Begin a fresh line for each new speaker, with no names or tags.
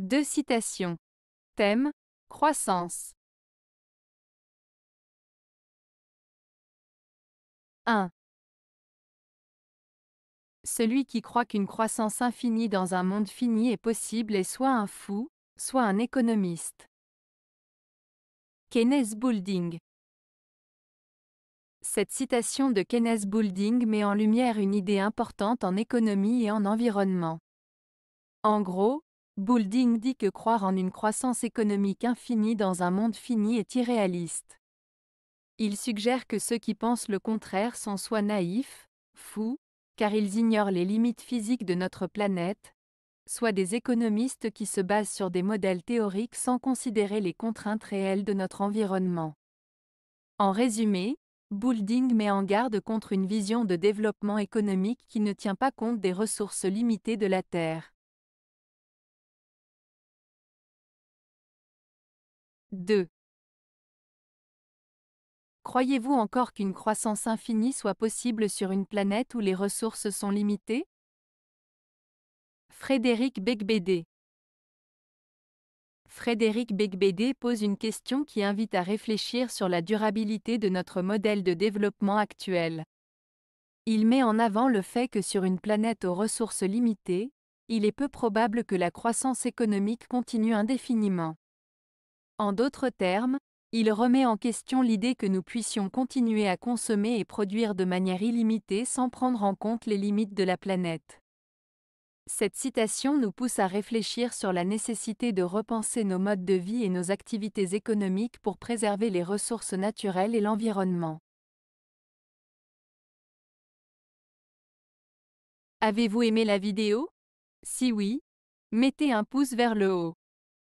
Deux citations. Thème Croissance.
1. Celui qui croit qu'une croissance infinie dans un monde fini est possible est soit un fou, soit un économiste. Kenneth Boulding. Cette citation de Kenneth Boulding met en lumière une idée importante en économie et en environnement. En gros, Boulding dit que croire en une croissance économique infinie dans un monde fini est irréaliste. Il suggère que ceux qui pensent le contraire sont soit naïfs, fous, car ils ignorent les limites physiques de notre planète, soit des économistes qui se basent sur des modèles théoriques sans considérer les contraintes réelles de notre environnement. En résumé, Boulding met en garde contre une vision de développement économique qui ne tient pas compte des ressources limitées de la Terre. 2. Croyez-vous encore qu'une croissance infinie soit possible sur une planète où les ressources sont limitées Frédéric Begbédé Frédéric Begbédé pose une question qui invite à réfléchir sur la durabilité de notre modèle de développement actuel. Il met en avant le fait que sur une planète aux ressources limitées, il est peu probable que la croissance économique continue indéfiniment. En d'autres termes, il remet en question l'idée que nous puissions continuer à consommer et produire de manière illimitée sans prendre en compte les limites de la planète. Cette citation nous pousse à réfléchir sur la nécessité de repenser nos modes de vie et nos activités économiques pour préserver les ressources naturelles et l'environnement. Avez-vous aimé la vidéo Si oui, mettez un pouce vers le haut.